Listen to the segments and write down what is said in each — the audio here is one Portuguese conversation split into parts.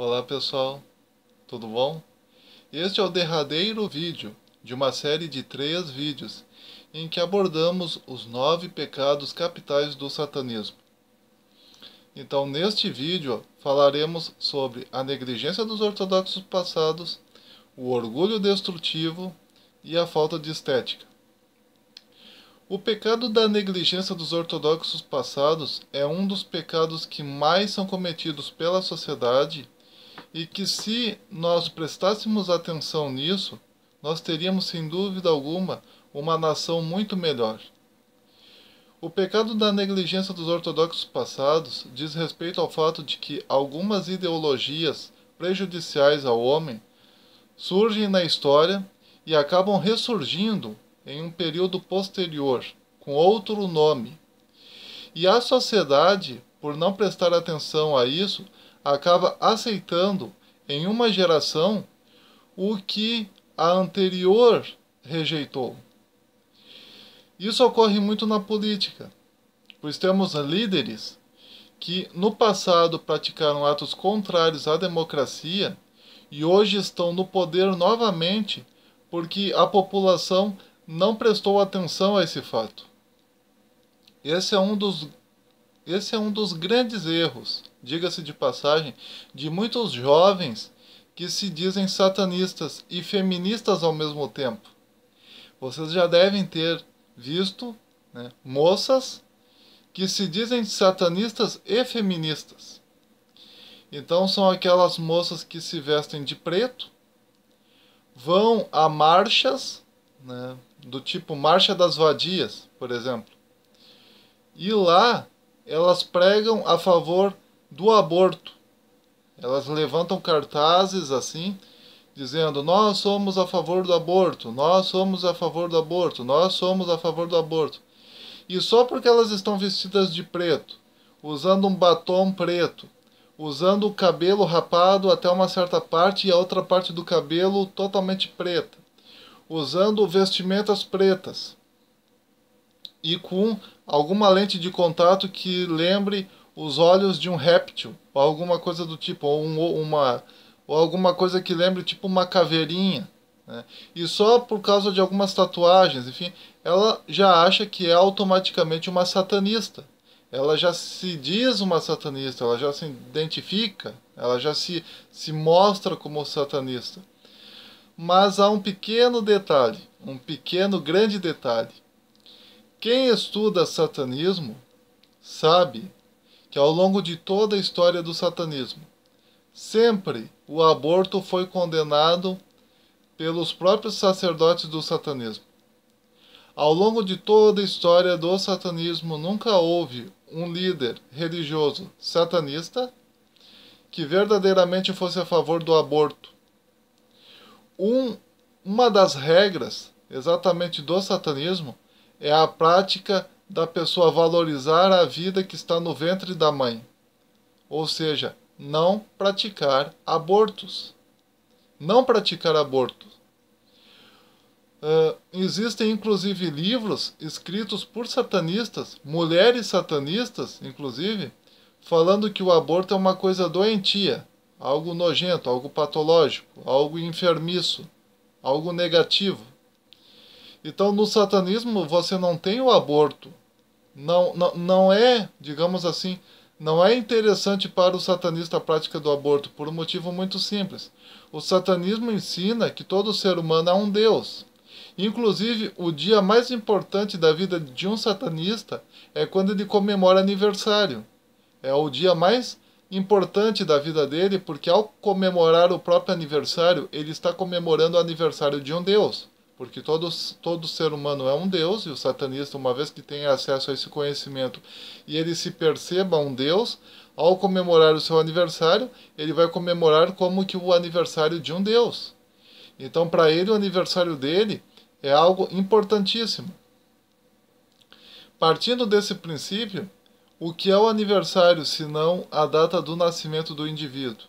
Olá pessoal, tudo bom? Este é o derradeiro vídeo de uma série de três vídeos em que abordamos os nove pecados capitais do satanismo. Então, neste vídeo falaremos sobre a negligência dos ortodoxos passados, o orgulho destrutivo e a falta de estética. O pecado da negligência dos ortodoxos passados é um dos pecados que mais são cometidos pela sociedade e que se nós prestássemos atenção nisso, nós teríamos sem dúvida alguma uma nação muito melhor. O pecado da negligência dos ortodoxos passados diz respeito ao fato de que algumas ideologias prejudiciais ao homem surgem na história e acabam ressurgindo em um período posterior, com outro nome. E a sociedade, por não prestar atenção a isso, acaba aceitando em uma geração o que a anterior rejeitou. Isso ocorre muito na política, pois temos líderes que no passado praticaram atos contrários à democracia e hoje estão no poder novamente porque a população não prestou atenção a esse fato. Esse é um dos, esse é um dos grandes erros diga-se de passagem, de muitos jovens que se dizem satanistas e feministas ao mesmo tempo. Vocês já devem ter visto né, moças que se dizem satanistas e feministas. Então são aquelas moças que se vestem de preto, vão a marchas, né, do tipo Marcha das Vadias, por exemplo. E lá elas pregam a favor do aborto. Elas levantam cartazes assim, dizendo: Nós somos a favor do aborto, nós somos a favor do aborto, nós somos a favor do aborto. E só porque elas estão vestidas de preto, usando um batom preto, usando o cabelo rapado até uma certa parte e a outra parte do cabelo totalmente preta, usando vestimentas pretas e com alguma lente de contato que lembre os olhos de um réptil, ou alguma coisa do tipo, ou, um, ou uma, ou alguma coisa que lembre tipo uma caveirinha. Né? E só por causa de algumas tatuagens, enfim, ela já acha que é automaticamente uma satanista. Ela já se diz uma satanista, ela já se identifica, ela já se, se mostra como satanista. Mas há um pequeno detalhe, um pequeno grande detalhe. Quem estuda satanismo sabe que ao longo de toda a história do satanismo, sempre o aborto foi condenado pelos próprios sacerdotes do satanismo. Ao longo de toda a história do satanismo, nunca houve um líder religioso satanista que verdadeiramente fosse a favor do aborto. Um, uma das regras, exatamente do satanismo, é a prática da pessoa valorizar a vida que está no ventre da mãe, ou seja, não praticar abortos. Não praticar abortos. Uh, existem inclusive livros escritos por satanistas, mulheres satanistas, inclusive, falando que o aborto é uma coisa doentia, algo nojento, algo patológico, algo enfermiço, algo negativo. Então, no satanismo, você não tem o aborto. Não, não, não é, digamos assim, não é interessante para o satanista a prática do aborto, por um motivo muito simples. O satanismo ensina que todo ser humano é um Deus. Inclusive, o dia mais importante da vida de um satanista é quando ele comemora aniversário. É o dia mais importante da vida dele, porque ao comemorar o próprio aniversário, ele está comemorando o aniversário de um Deus porque todo, todo ser humano é um Deus, e o satanista, uma vez que tem acesso a esse conhecimento e ele se perceba um Deus, ao comemorar o seu aniversário, ele vai comemorar como que o aniversário de um Deus. Então, para ele, o aniversário dele é algo importantíssimo. Partindo desse princípio, o que é o aniversário se não a data do nascimento do indivíduo?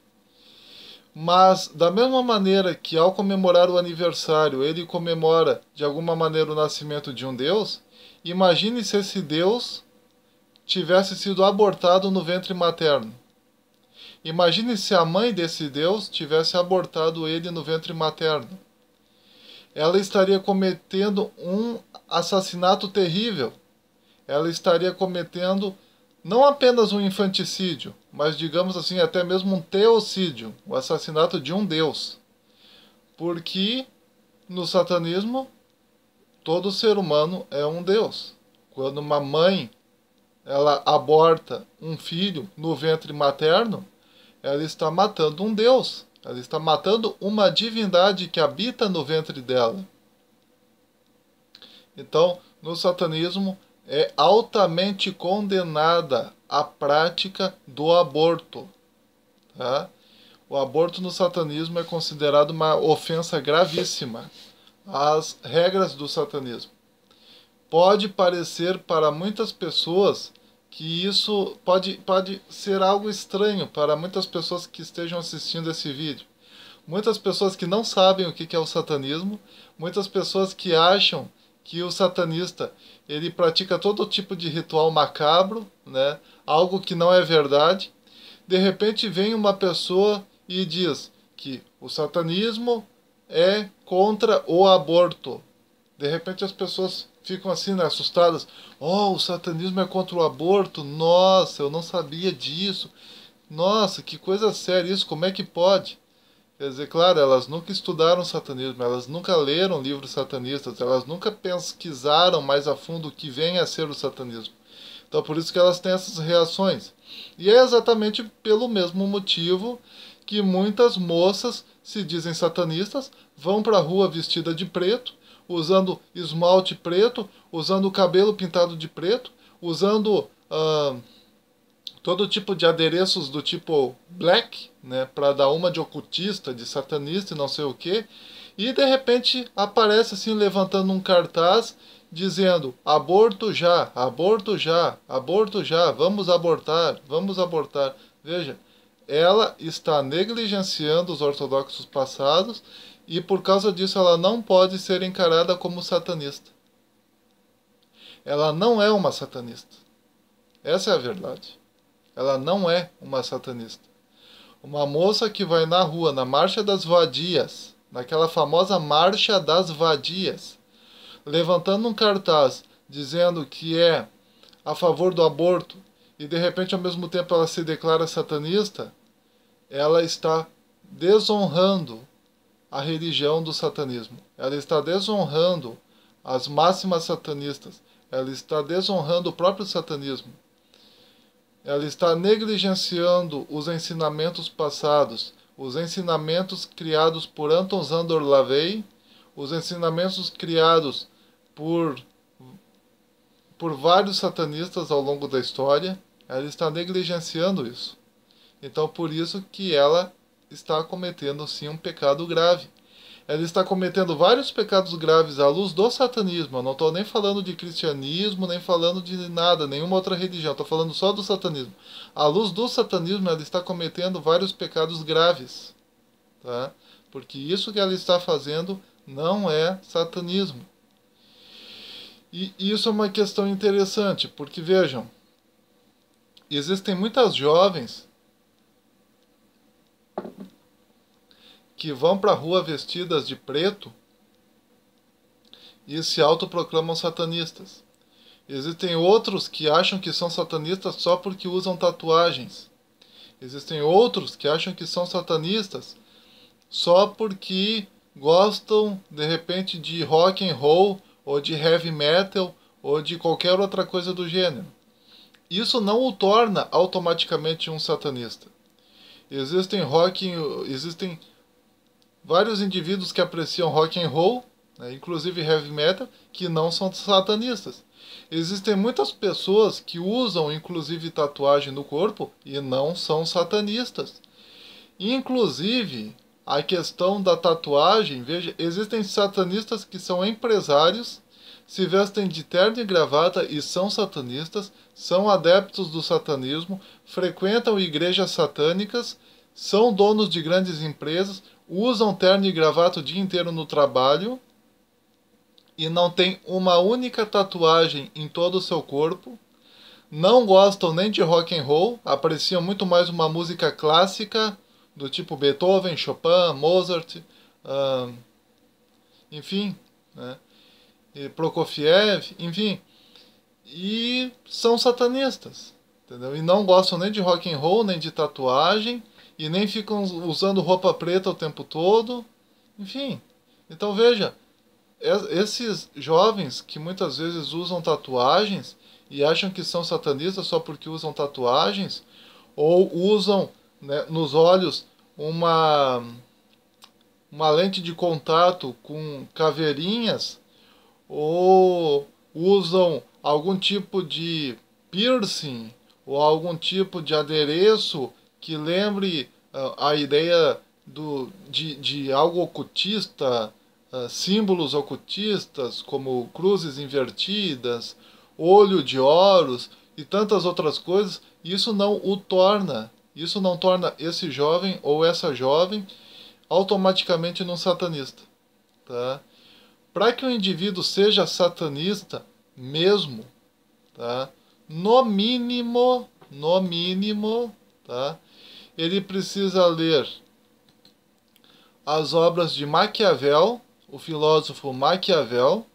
Mas, da mesma maneira que ao comemorar o aniversário ele comemora de alguma maneira o nascimento de um Deus, imagine se esse Deus tivesse sido abortado no ventre materno. Imagine se a mãe desse Deus tivesse abortado ele no ventre materno. Ela estaria cometendo um assassinato terrível. Ela estaria cometendo não apenas um infanticídio, mas digamos assim, até mesmo um teocídio, o assassinato de um deus. Porque no satanismo, todo ser humano é um deus. Quando uma mãe ela aborta um filho no ventre materno, ela está matando um deus. Ela está matando uma divindade que habita no ventre dela. Então, no satanismo, é altamente condenada a prática do aborto. Tá? O aborto no satanismo é considerado uma ofensa gravíssima às regras do satanismo. Pode parecer para muitas pessoas que isso pode, pode ser algo estranho para muitas pessoas que estejam assistindo esse vídeo. Muitas pessoas que não sabem o que é o satanismo, muitas pessoas que acham que o satanista ele pratica todo tipo de ritual macabro, né? Algo que não é verdade. De repente vem uma pessoa e diz que o satanismo é contra o aborto. De repente as pessoas ficam assim, né, assustadas. Oh, o satanismo é contra o aborto. Nossa, eu não sabia disso. Nossa, que coisa séria isso. Como é que pode? Quer dizer, claro, elas nunca estudaram satanismo, elas nunca leram livros satanistas, elas nunca pesquisaram mais a fundo o que vem a ser o satanismo. Então, por isso que elas têm essas reações. E é exatamente pelo mesmo motivo que muitas moças se dizem satanistas, vão para a rua vestida de preto, usando esmalte preto, usando o cabelo pintado de preto, usando. Uh, todo tipo de adereços do tipo black, né, para dar uma de ocultista, de satanista e não sei o que, e de repente aparece assim levantando um cartaz dizendo aborto já, aborto já, aborto já, vamos abortar, vamos abortar. Veja, ela está negligenciando os ortodoxos passados e por causa disso ela não pode ser encarada como satanista. Ela não é uma satanista. Essa é a verdade. Ela não é uma satanista. Uma moça que vai na rua, na Marcha das Vadias, naquela famosa Marcha das Vadias, levantando um cartaz dizendo que é a favor do aborto e de repente ao mesmo tempo ela se declara satanista, ela está desonrando a religião do satanismo. Ela está desonrando as máximas satanistas. Ela está desonrando o próprio satanismo. Ela está negligenciando os ensinamentos passados, os ensinamentos criados por Anton Sandor LaVey, os ensinamentos criados por, por vários satanistas ao longo da história. Ela está negligenciando isso. Então, por isso que ela está cometendo sim um pecado grave ela está cometendo vários pecados graves à luz do satanismo. Eu não estou nem falando de cristianismo, nem falando de nada, nenhuma outra religião. Estou falando só do satanismo. À luz do satanismo, ela está cometendo vários pecados graves. Tá? Porque isso que ela está fazendo não é satanismo. E isso é uma questão interessante, porque vejam, existem muitas jovens que vão para a rua vestidas de preto e se autoproclamam satanistas. Existem outros que acham que são satanistas só porque usam tatuagens. Existem outros que acham que são satanistas só porque gostam de repente de rock and roll ou de heavy metal ou de qualquer outra coisa do gênero. Isso não o torna automaticamente um satanista. Existem rock, existem vários indivíduos que apreciam rock and roll, né, inclusive heavy metal, que não são satanistas. Existem muitas pessoas que usam inclusive tatuagem no corpo e não são satanistas. Inclusive, a questão da tatuagem, veja, existem satanistas que são empresários, se vestem de terno e gravata e são satanistas, são adeptos do satanismo, frequentam igrejas satânicas, são donos de grandes empresas, usam terno e gravata o dia inteiro no trabalho e não tem uma única tatuagem em todo o seu corpo, não gostam nem de rock and roll, apreciam muito mais uma música clássica do tipo Beethoven, Chopin, Mozart, enfim, né? e Prokofiev, enfim, e são satanistas, entendeu? E não gostam nem de rock and roll, nem de tatuagem, e nem ficam usando roupa preta o tempo todo. Enfim, então veja, esses jovens que muitas vezes usam tatuagens e acham que são satanistas só porque usam tatuagens ou usam né, nos olhos uma uma lente de contato com caveirinhas ou usam algum tipo de piercing ou algum tipo de adereço que lembre uh, a ideia do, de, de algo ocultista, uh, símbolos ocultistas como cruzes invertidas, olho de oros e tantas outras coisas, isso não o torna, isso não torna esse jovem ou essa jovem automaticamente num satanista. Tá? Para que o indivíduo seja satanista mesmo, tá? no mínimo, no mínimo, tá? ele precisa ler as obras de Maquiavel, o filósofo Maquiavel.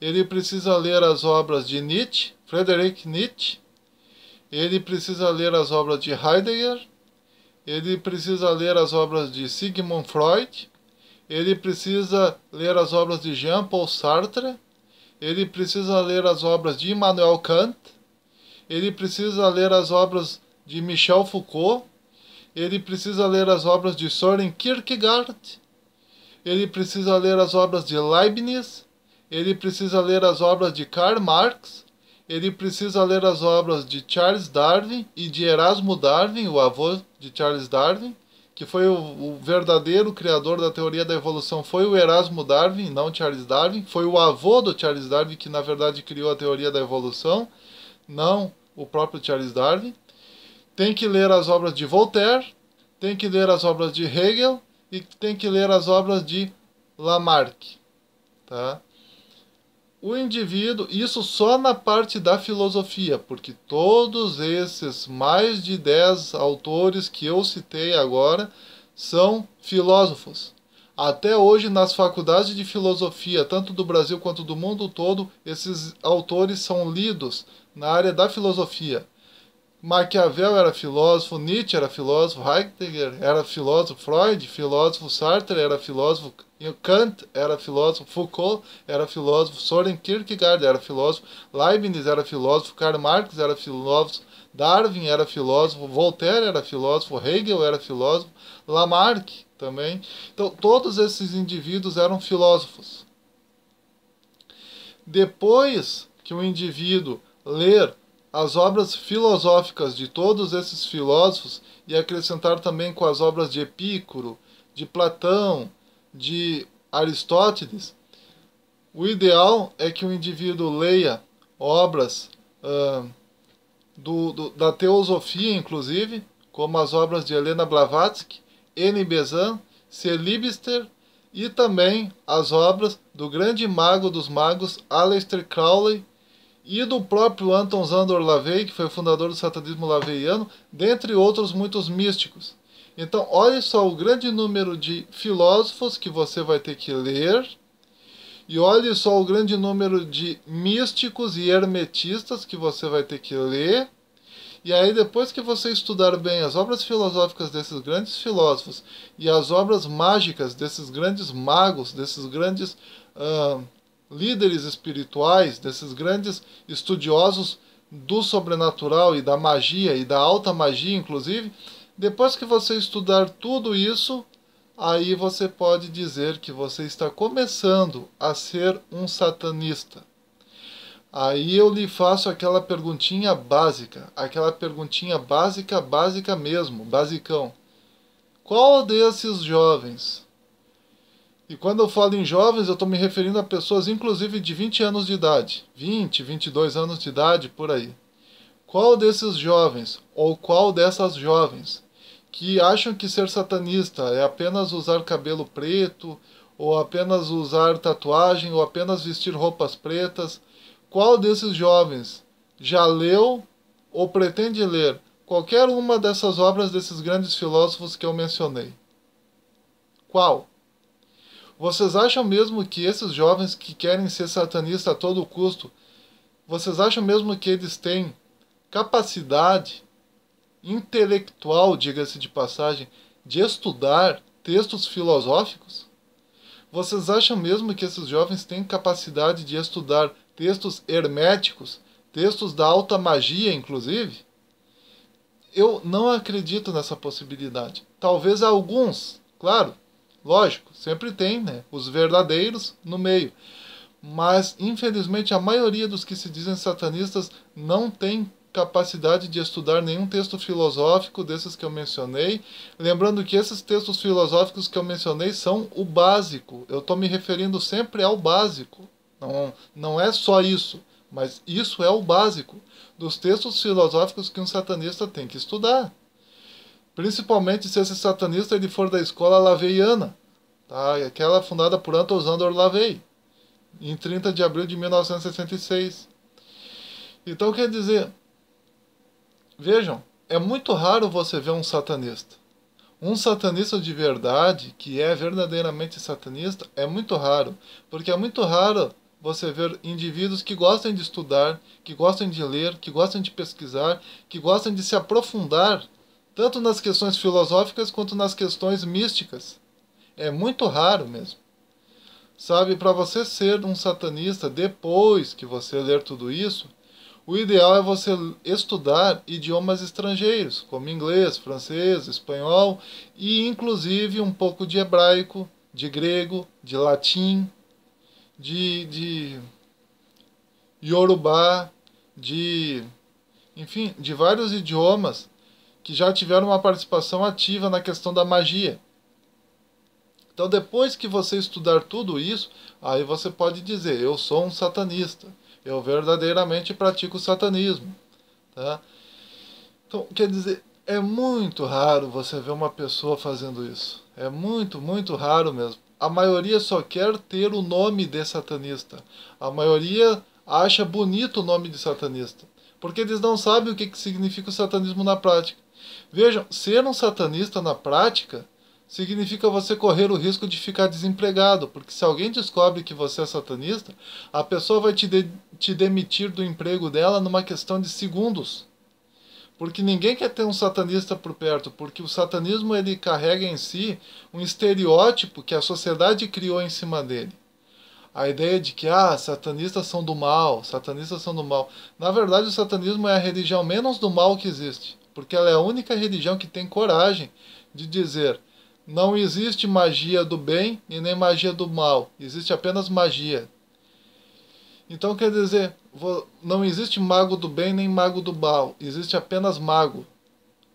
Ele precisa ler as obras de Nietzsche, Friedrich Nietzsche. Ele precisa ler as obras de Heidegger. Ele precisa ler as obras de Sigmund Freud. Ele precisa ler as obras de Jean-Paul Sartre. Ele precisa ler as obras de Immanuel Kant. Ele precisa ler as obras de Michel Foucault ele precisa ler as obras de Søren Kierkegaard, ele precisa ler as obras de Leibniz, ele precisa ler as obras de Karl Marx, ele precisa ler as obras de Charles Darwin e de Erasmo Darwin, o avô de Charles Darwin, que foi o, o verdadeiro criador da teoria da evolução, foi o Erasmo Darwin, não Charles Darwin, foi o avô do Charles Darwin que na verdade criou a teoria da evolução, não o próprio Charles Darwin tem que ler as obras de Voltaire, tem que ler as obras de Hegel e tem que ler as obras de Lamarck, tá? O indivíduo, isso só na parte da filosofia, porque todos esses mais de 10 autores que eu citei agora são filósofos. Até hoje, nas faculdades de filosofia, tanto do Brasil quanto do mundo todo, esses autores são lidos na área da filosofia. Maquiavel era filósofo, Nietzsche era filósofo, Heidegger era filósofo, Freud, filósofo, Sartre era filósofo, Kant era filósofo, Foucault era filósofo, Soren Kierkegaard era filósofo, Leibniz era filósofo, Karl Marx era filósofo, Darwin era filósofo, Voltaire era filósofo, Hegel era filósofo, Lamarck também. Então, todos esses indivíduos eram filósofos. Depois que o indivíduo ler as obras filosóficas de todos esses filósofos e acrescentar também com as obras de Epícoro, de Platão, de Aristóteles, o ideal é que o indivíduo leia obras do, do, da teosofia, inclusive, como as obras de Helena Blavatsky, N. Bezan, C. Libister e também as obras do grande mago dos magos Aleister Crowley e do próprio Anton Zandor Lavey, que foi o fundador do satanismo laveiano, dentre outros muitos místicos. Então, olhe só o grande número de filósofos que você vai ter que ler, e olhe só o grande número de místicos e hermetistas que você vai ter que ler. E aí, depois que você estudar bem as obras filosóficas desses grandes filósofos e as obras mágicas desses grandes magos, desses grandes. Uh, líderes espirituais, desses grandes estudiosos do sobrenatural e da magia e da alta magia, inclusive, depois que você estudar tudo isso, aí você pode dizer que você está começando a ser um satanista. Aí eu lhe faço aquela perguntinha básica, aquela perguntinha básica, básica mesmo, basicão. Qual desses jovens e quando eu falo em jovens, eu estou me referindo a pessoas inclusive de 20 anos de idade, 20, 22 anos de idade, por aí. Qual desses jovens, ou qual dessas jovens, que acham que ser satanista é apenas usar cabelo preto, ou apenas usar tatuagem, ou apenas vestir roupas pretas, qual desses jovens já leu ou pretende ler qualquer uma dessas obras desses grandes filósofos que eu mencionei? Qual? Vocês acham mesmo que esses jovens que querem ser satanistas a todo custo, vocês acham mesmo que eles têm capacidade intelectual, diga-se de passagem, de estudar textos filosóficos? Vocês acham mesmo que esses jovens têm capacidade de estudar textos herméticos, textos da alta magia, inclusive? Eu não acredito nessa possibilidade. Talvez alguns, claro, Lógico, sempre tem né, os verdadeiros no meio. Mas, infelizmente, a maioria dos que se dizem satanistas não tem capacidade de estudar nenhum texto filosófico desses que eu mencionei. Lembrando que esses textos filosóficos que eu mencionei são o básico. Eu estou me referindo sempre ao básico. Não, não é só isso, mas isso é o básico dos textos filosóficos que um satanista tem que estudar. Principalmente se esse satanista ele for da escola laveiana, tá? aquela fundada por Anton Sandor Lavey, em 30 de abril de 1966. Então quer dizer, vejam, é muito raro você ver um satanista. Um satanista de verdade, que é verdadeiramente satanista, é muito raro, porque é muito raro você ver indivíduos que gostam de estudar, que gostam de ler, que gostam de pesquisar, que gostam de se aprofundar tanto nas questões filosóficas quanto nas questões místicas. É muito raro mesmo. Sabe, para você ser um satanista depois que você ler tudo isso, o ideal é você estudar idiomas estrangeiros, como inglês, francês, espanhol e inclusive um pouco de hebraico, de grego, de latim, de, de yorubá, de enfim, de vários idiomas que já tiveram uma participação ativa na questão da magia. Então, depois que você estudar tudo isso, aí você pode dizer: eu sou um satanista, eu verdadeiramente pratico o satanismo. Tá? Então, quer dizer, é muito raro você ver uma pessoa fazendo isso. É muito, muito raro mesmo. A maioria só quer ter o nome de satanista. A maioria acha bonito o nome de satanista. Porque eles não sabem o que, que significa o satanismo na prática. Vejam, ser um satanista na prática significa você correr o risco de ficar desempregado, porque se alguém descobre que você é satanista, a pessoa vai te, de te demitir do emprego dela numa questão de segundos. Porque ninguém quer ter um satanista por perto, porque o satanismo ele carrega em si um estereótipo que a sociedade criou em cima dele. A ideia de que ah, satanistas são do mal, satanistas são do mal. Na verdade, o satanismo é a religião menos do mal que existe porque ela é a única religião que tem coragem de dizer: não existe magia do bem e nem magia do mal, existe apenas magia. Então quer dizer, não existe mago do bem nem mago do mal, existe apenas mago.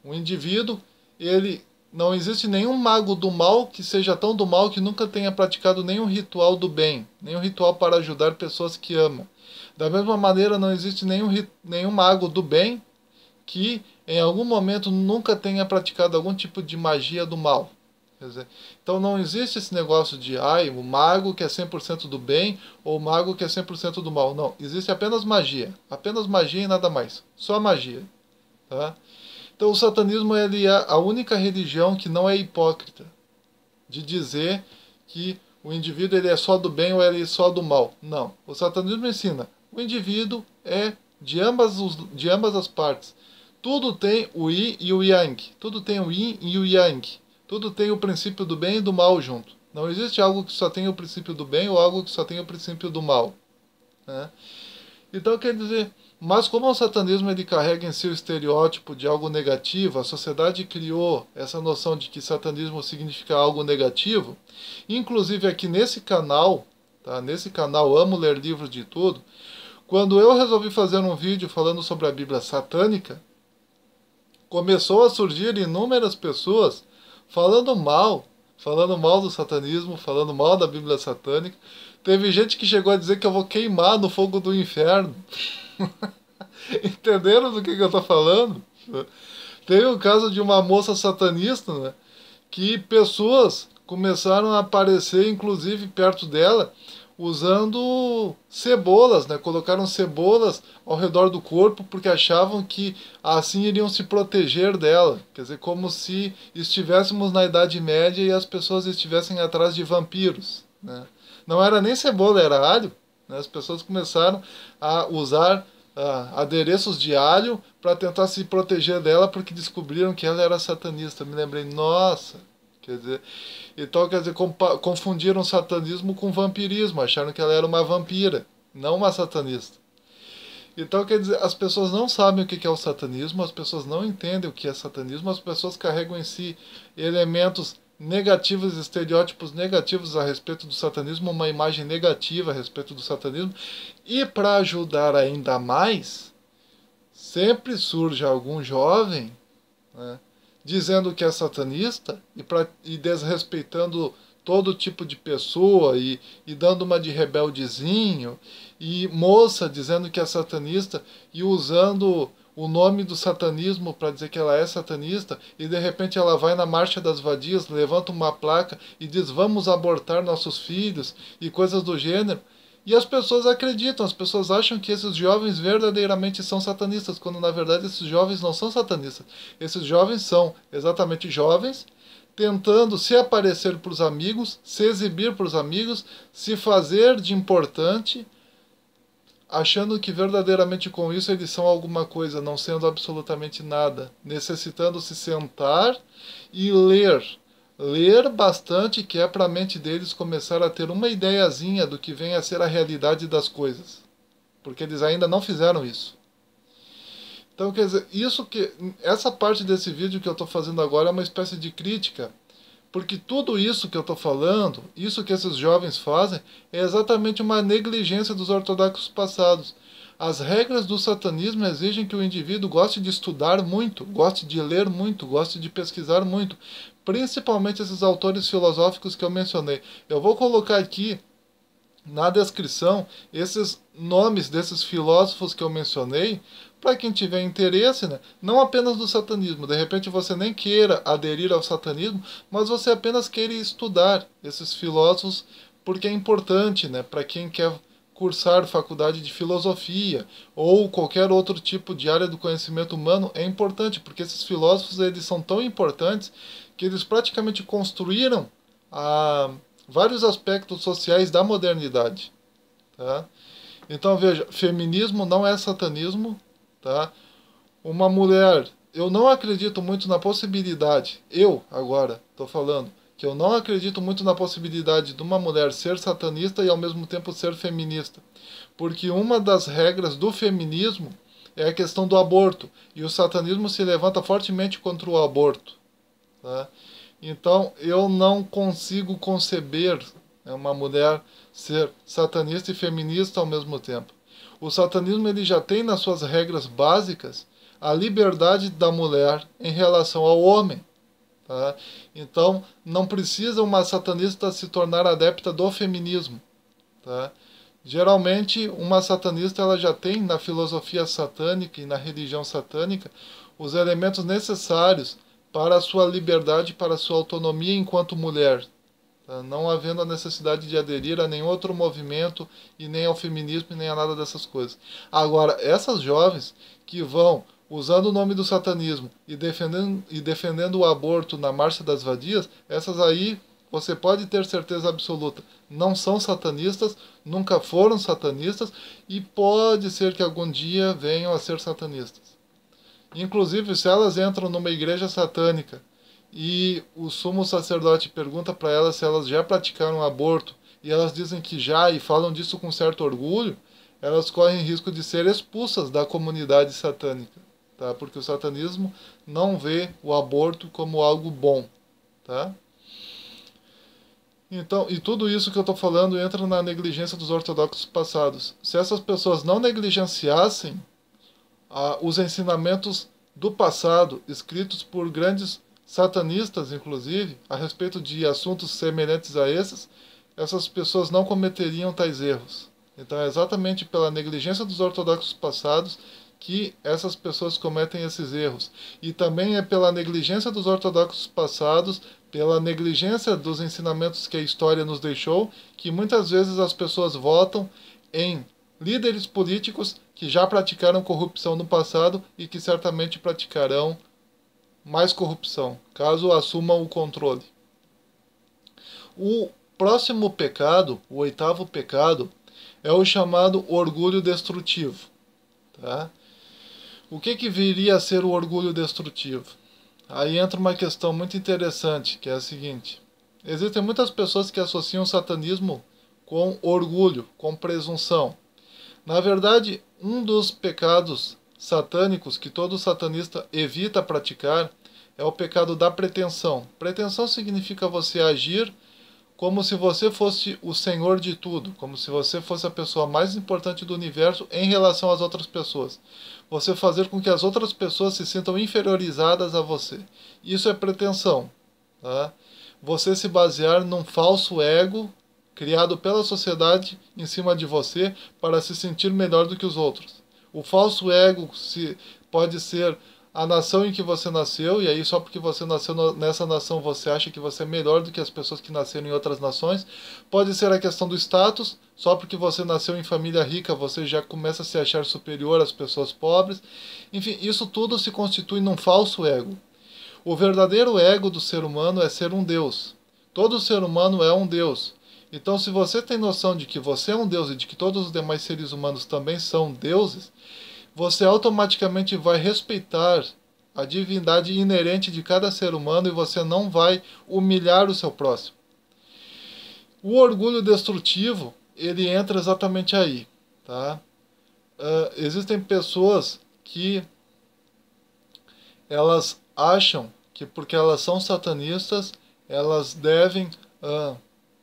O indivíduo, ele não existe nenhum mago do mal que seja tão do mal que nunca tenha praticado nenhum ritual do bem, nenhum ritual para ajudar pessoas que amam. Da mesma maneira, não existe nenhum, nenhum mago do bem que em algum momento nunca tenha praticado algum tipo de magia do mal. Dizer, então não existe esse negócio de ai, o mago que é 100% do bem ou o mago que é 100% do mal. Não, existe apenas magia, apenas magia e nada mais. Só magia, tá? Então o satanismo ele é a única religião que não é hipócrita de dizer que o indivíduo ele é só do bem ou ele é só do mal. Não, o satanismo ensina, o indivíduo é de ambas, os, de ambas as partes tudo tem o i e o Yang. Tudo tem o Yin e o Yang. Tudo tem o princípio do bem e do mal junto. Não existe algo que só tenha o princípio do bem ou algo que só tenha o princípio do mal. Né? Então quer dizer, mas como o satanismo ele carrega em si o estereótipo de algo negativo, a sociedade criou essa noção de que satanismo significa algo negativo. Inclusive aqui nesse canal, tá? Nesse canal amo ler livros de tudo. Quando eu resolvi fazer um vídeo falando sobre a Bíblia satânica, começou a surgir inúmeras pessoas falando mal, falando mal do satanismo, falando mal da Bíblia satânica. Teve gente que chegou a dizer que eu vou queimar no fogo do inferno. Entenderam do que, que eu estou falando? Teve o caso de uma moça satanista, né? Que pessoas começaram a aparecer, inclusive perto dela, usando cebolas, né? Colocaram cebolas ao redor do corpo porque achavam que assim iriam se proteger dela. Quer dizer, como se estivéssemos na Idade Média e as pessoas estivessem atrás de vampiros, né? Não era nem cebola, era alho. Né? As pessoas começaram a usar uh, adereços de alho para tentar se proteger dela porque descobriram que ela era satanista. Me lembrei, nossa, Quer dizer, então, quer dizer, confundiram satanismo com vampirismo, acharam que ela era uma vampira, não uma satanista. Então, quer dizer, as pessoas não sabem o que é o satanismo, as pessoas não entendem o que é satanismo, as pessoas carregam em si elementos negativos, estereótipos negativos a respeito do satanismo, uma imagem negativa a respeito do satanismo. E para ajudar ainda mais, sempre surge algum jovem né, dizendo que é satanista e, pra, e desrespeitando todo tipo de pessoa e, e dando uma de rebeldezinho, e moça dizendo que é satanista e usando o nome do satanismo para dizer que ela é satanista e de repente ela vai na marcha das vadias, levanta uma placa e diz vamos abortar nossos filhos e coisas do gênero. E as pessoas acreditam, as pessoas acham que esses jovens verdadeiramente são satanistas, quando na verdade esses jovens não são satanistas. Esses jovens são exatamente jovens tentando se aparecer para os amigos, se exibir para os amigos, se fazer de importante, achando que verdadeiramente com isso eles são alguma coisa, não sendo absolutamente nada, necessitando se sentar e ler ler bastante, que é para a mente deles começar a ter uma ideiazinha do que vem a ser a realidade das coisas, porque eles ainda não fizeram isso. Então, quer dizer, isso que essa parte desse vídeo que eu estou fazendo agora é uma espécie de crítica, porque tudo isso que eu estou falando, isso que esses jovens fazem, é exatamente uma negligência dos ortodoxos passados. As regras do satanismo exigem que o indivíduo goste de estudar muito, goste de ler muito, goste de pesquisar muito, principalmente esses autores filosóficos que eu mencionei. Eu vou colocar aqui na descrição esses nomes desses filósofos que eu mencionei, para quem tiver interesse, né? não apenas do satanismo, de repente você nem queira aderir ao satanismo, mas você apenas queira estudar esses filósofos, porque é importante né? para quem quer cursar faculdade de filosofia ou qualquer outro tipo de área do conhecimento humano é importante, porque esses filósofos eles são tão importantes que eles praticamente construíram a ah, vários aspectos sociais da modernidade. Tá? Então veja, feminismo não é satanismo, tá? Uma mulher, eu não acredito muito na possibilidade, eu agora estou falando que eu não acredito muito na possibilidade de uma mulher ser satanista e ao mesmo tempo ser feminista, porque uma das regras do feminismo é a questão do aborto e o satanismo se levanta fortemente contra o aborto. Tá? Então eu não consigo conceber né, uma mulher ser satanista e feminista ao mesmo tempo. O satanismo ele já tem nas suas regras básicas a liberdade da mulher em relação ao homem. Tá? Então não precisa uma satanista se tornar adepta do feminismo. Tá? Geralmente uma satanista ela já tem na filosofia satânica e na religião satânica os elementos necessários para a sua liberdade, para a sua autonomia enquanto mulher, tá? não havendo a necessidade de aderir a nenhum outro movimento e nem ao feminismo e nem a nada dessas coisas. Agora, essas jovens que vão usando o nome do satanismo e defendendo, e defendendo o aborto na Marcha das Vadias, essas aí você pode ter certeza absoluta, não são satanistas, nunca foram satanistas e pode ser que algum dia venham a ser satanistas. Inclusive, se elas entram numa igreja satânica e o sumo sacerdote pergunta para elas se elas já praticaram aborto e elas dizem que já e falam disso com certo orgulho, elas correm risco de ser expulsas da comunidade satânica, tá? Porque o satanismo não vê o aborto como algo bom, tá? Então, e tudo isso que eu estou falando entra na negligência dos ortodoxos passados. Se essas pessoas não negligenciassem ah, os ensinamentos do passado, escritos por grandes satanistas, inclusive, a respeito de assuntos semelhantes a esses, essas pessoas não cometeriam tais erros. Então é exatamente pela negligência dos ortodoxos passados que essas pessoas cometem esses erros. E também é pela negligência dos ortodoxos passados, pela negligência dos ensinamentos que a história nos deixou, que muitas vezes as pessoas votam em líderes políticos que já praticaram corrupção no passado e que certamente praticarão mais corrupção, caso assumam o controle. O próximo pecado, o oitavo pecado, é o chamado orgulho destrutivo. Tá? O que, que viria a ser o orgulho destrutivo? Aí entra uma questão muito interessante, que é a seguinte: existem muitas pessoas que associam satanismo com orgulho, com presunção. Na verdade, um dos pecados satânicos que todo satanista evita praticar é o pecado da pretensão. Pretensão significa você agir como se você fosse o senhor de tudo, como se você fosse a pessoa mais importante do universo em relação às outras pessoas. Você fazer com que as outras pessoas se sintam inferiorizadas a você. Isso é pretensão. Tá? Você se basear num falso ego criado pela sociedade em cima de você para se sentir melhor do que os outros. O falso ego se pode ser a nação em que você nasceu, e aí só porque você nasceu nessa nação você acha que você é melhor do que as pessoas que nasceram em outras nações. Pode ser a questão do status, só porque você nasceu em família rica você já começa a se achar superior às pessoas pobres. Enfim, isso tudo se constitui num falso ego. O verdadeiro ego do ser humano é ser um Deus. Todo ser humano é um Deus. Então, se você tem noção de que você é um deus e de que todos os demais seres humanos também são deuses, você automaticamente vai respeitar a divindade inerente de cada ser humano e você não vai humilhar o seu próximo. O orgulho destrutivo ele entra exatamente aí, tá? Uh, existem pessoas que elas acham que porque elas são satanistas elas devem uh,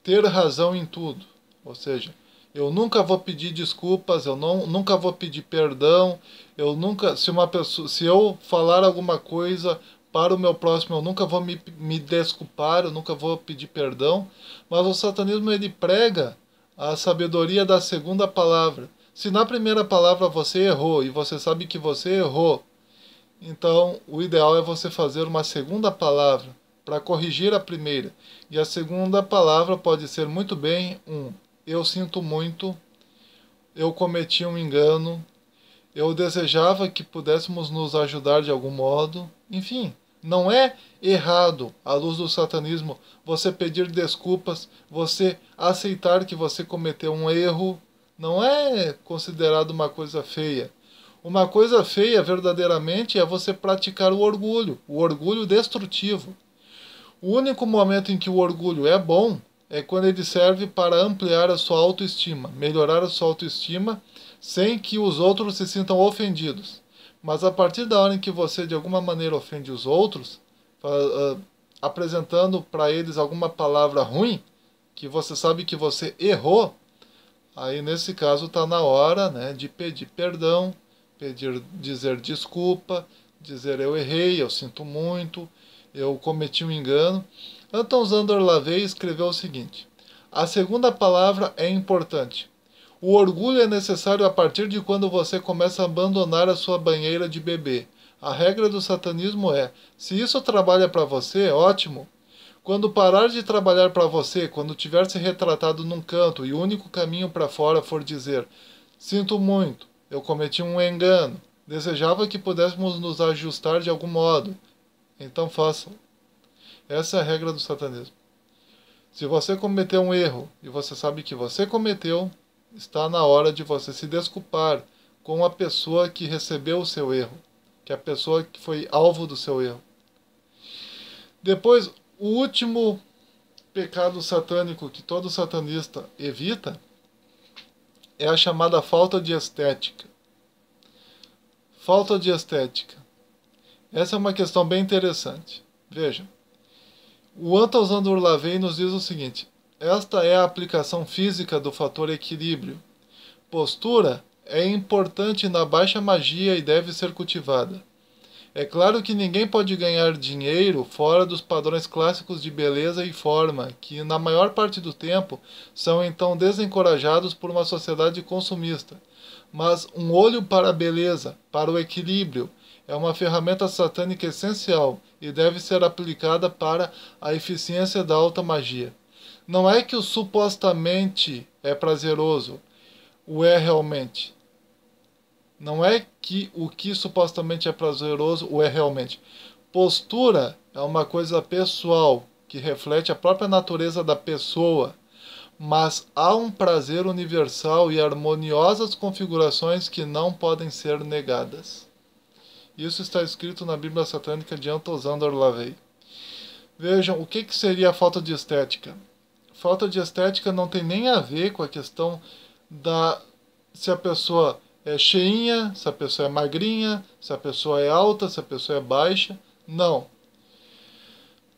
ter razão em tudo. Ou seja, eu nunca vou pedir desculpas, eu não, nunca vou pedir perdão, eu nunca, se uma pessoa, se eu falar alguma coisa para o meu próximo, eu nunca vou me, me desculpar, eu nunca vou pedir perdão. Mas o satanismo ele prega a sabedoria da segunda palavra. Se na primeira palavra você errou e você sabe que você errou, então o ideal é você fazer uma segunda palavra para corrigir a primeira. E a segunda palavra pode ser muito bem um eu sinto muito, eu cometi um engano, eu desejava que pudéssemos nos ajudar de algum modo. Enfim, não é errado, à luz do satanismo, você pedir desculpas, você aceitar que você cometeu um erro. Não é considerado uma coisa feia. Uma coisa feia verdadeiramente é você praticar o orgulho, o orgulho destrutivo. O único momento em que o orgulho é bom é quando ele serve para ampliar a sua autoestima, melhorar a sua autoestima, sem que os outros se sintam ofendidos. Mas a partir da hora em que você de alguma maneira ofende os outros, ah, apresentando para eles alguma palavra ruim, que você sabe que você errou, aí nesse caso está na hora né, de pedir perdão, pedir, dizer desculpa, dizer eu errei, eu sinto muito, eu cometi um engano. Anton Zandor Lavey escreveu o seguinte: A segunda palavra é importante. O orgulho é necessário a partir de quando você começa a abandonar a sua banheira de bebê. A regra do satanismo é: se isso trabalha para você, ótimo. Quando parar de trabalhar para você, quando tiver se retratado num canto e o único caminho para fora for dizer: Sinto muito, eu cometi um engano, desejava que pudéssemos nos ajustar de algum modo. Então façam. Essa é a regra do satanismo. Se você cometeu um erro e você sabe que você cometeu, está na hora de você se desculpar com a pessoa que recebeu o seu erro, que é a pessoa que foi alvo do seu erro. Depois, o último pecado satânico que todo satanista evita é a chamada falta de estética. Falta de estética. Essa é uma questão bem interessante. Veja, o Antoine lavey nos diz o seguinte: esta é a aplicação física do fator equilíbrio. Postura é importante na baixa magia e deve ser cultivada. É claro que ninguém pode ganhar dinheiro fora dos padrões clássicos de beleza e forma, que na maior parte do tempo são então desencorajados por uma sociedade consumista. Mas um olho para a beleza, para o equilíbrio, é uma ferramenta satânica essencial e deve ser aplicada para a eficiência da alta magia. Não é que o supostamente é prazeroso, o é realmente. Não é que o que supostamente é prazeroso o é realmente. Postura é uma coisa pessoal que reflete a própria natureza da pessoa, mas há um prazer universal e harmoniosas configurações que não podem ser negadas. Isso está escrito na Bíblia Satânica de Antosandor Lavey. Vejam, o que, que seria a falta de estética? Falta de estética não tem nem a ver com a questão da se a pessoa é cheinha, se a pessoa é magrinha, se a pessoa é alta, se a pessoa é baixa. Não.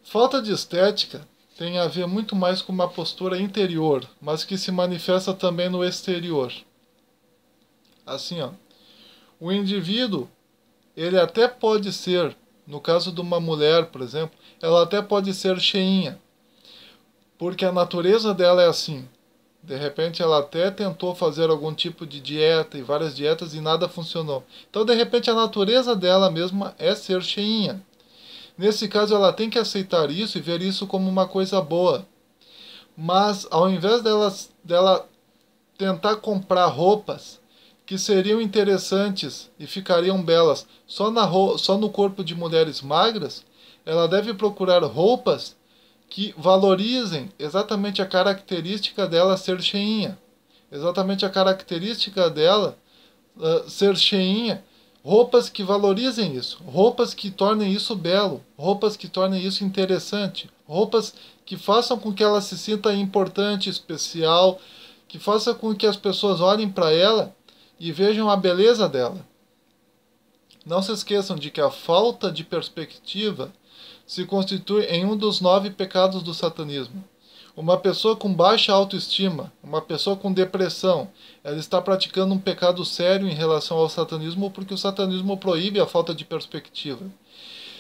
Falta de estética tem a ver muito mais com uma postura interior, mas que se manifesta também no exterior. Assim, ó. O indivíduo ele até pode ser, no caso de uma mulher, por exemplo, ela até pode ser cheinha, porque a natureza dela é assim. De repente ela até tentou fazer algum tipo de dieta e várias dietas e nada funcionou. Então, de repente, a natureza dela mesma é ser cheinha. Nesse caso, ela tem que aceitar isso e ver isso como uma coisa boa. Mas, ao invés dela, dela tentar comprar roupas que seriam interessantes e ficariam belas só, na, só no corpo de mulheres magras, ela deve procurar roupas que valorizem exatamente a característica dela ser cheinha. Exatamente a característica dela uh, ser cheinha. Roupas que valorizem isso, roupas que tornem isso belo, roupas que tornem isso interessante, roupas que façam com que ela se sinta importante, especial, que façam com que as pessoas olhem para ela e vejam a beleza dela. Não se esqueçam de que a falta de perspectiva se constitui em um dos nove pecados do satanismo. Uma pessoa com baixa autoestima, uma pessoa com depressão, ela está praticando um pecado sério em relação ao satanismo porque o satanismo proíbe a falta de perspectiva.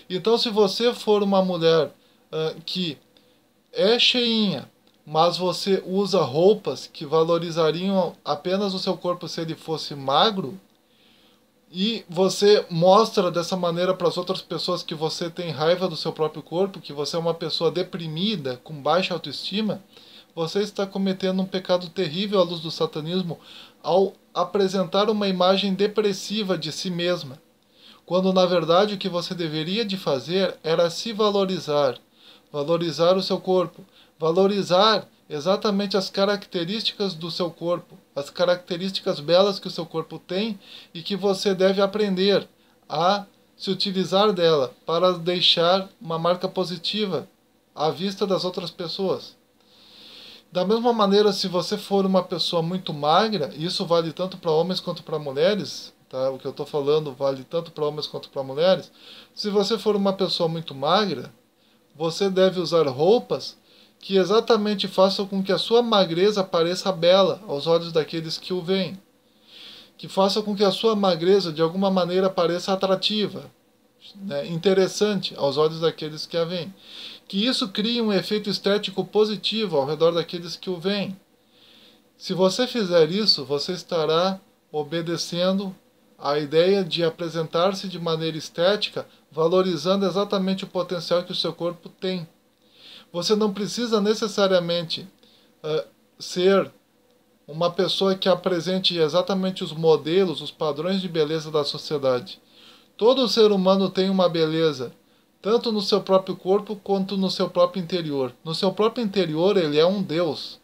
Então, se você for uma mulher uh, que é cheinha, mas você usa roupas que valorizariam apenas o seu corpo se ele fosse magro e você mostra dessa maneira para as outras pessoas que você tem raiva do seu próprio corpo, que você é uma pessoa deprimida, com baixa autoestima, você está cometendo um pecado terrível à luz do satanismo ao apresentar uma imagem depressiva de si mesma, quando na verdade o que você deveria de fazer era se valorizar, valorizar o seu corpo, Valorizar exatamente as características do seu corpo, as características belas que o seu corpo tem e que você deve aprender a se utilizar dela para deixar uma marca positiva à vista das outras pessoas. Da mesma maneira, se você for uma pessoa muito magra, isso vale tanto para homens quanto para mulheres, tá? O que eu estou falando vale tanto para homens quanto para mulheres. Se você for uma pessoa muito magra, você deve usar roupas que exatamente faça com que a sua magreza pareça bela aos olhos daqueles que o veem, que faça com que a sua magreza de alguma maneira pareça atrativa, né, interessante aos olhos daqueles que a veem, que isso crie um efeito estético positivo ao redor daqueles que o veem. Se você fizer isso, você estará obedecendo à ideia de apresentar-se de maneira estética, valorizando exatamente o potencial que o seu corpo tem. Você não precisa necessariamente uh, ser uma pessoa que apresente exatamente os modelos, os padrões de beleza da sociedade. Todo ser humano tem uma beleza, tanto no seu próprio corpo quanto no seu próprio interior. No seu próprio interior, ele é um Deus.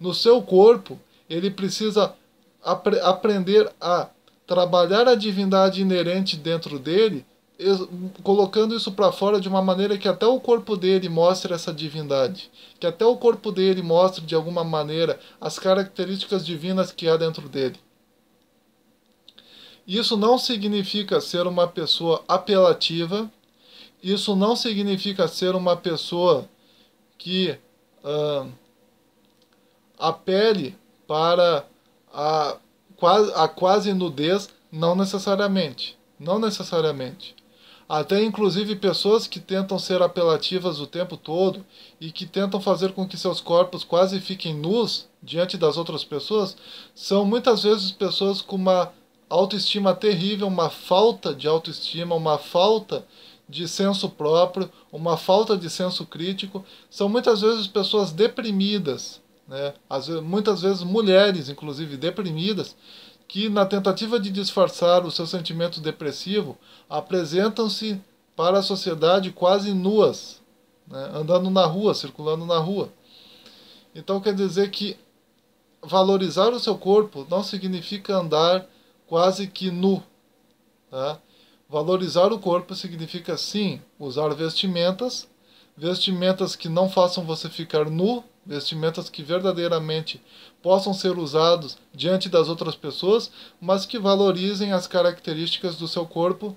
No seu corpo, ele precisa aprender a trabalhar a divindade inerente dentro dele colocando isso para fora de uma maneira que até o corpo dele mostre essa divindade, que até o corpo dele mostre de alguma maneira as características divinas que há dentro dele. Isso não significa ser uma pessoa apelativa, isso não significa ser uma pessoa que ah, apele para a, a quase nudez, não necessariamente. Não necessariamente até inclusive pessoas que tentam ser apelativas o tempo todo e que tentam fazer com que seus corpos quase fiquem nus diante das outras pessoas, são muitas vezes pessoas com uma autoestima terrível, uma falta de autoestima, uma falta de senso próprio, uma falta de senso crítico. São muitas vezes pessoas deprimidas, né? Vezes, muitas vezes mulheres, inclusive, deprimidas que, na tentativa de disfarçar o seu sentimento depressivo, apresentam-se para a sociedade quase nuas, né? andando na rua, circulando na rua. Então quer dizer que valorizar o seu corpo não significa andar quase que nu. Tá? Valorizar o corpo significa sim usar vestimentas, vestimentas que não façam você ficar nu, vestimentas que verdadeiramente possam ser usados diante das outras pessoas, mas que valorizem as características do seu corpo,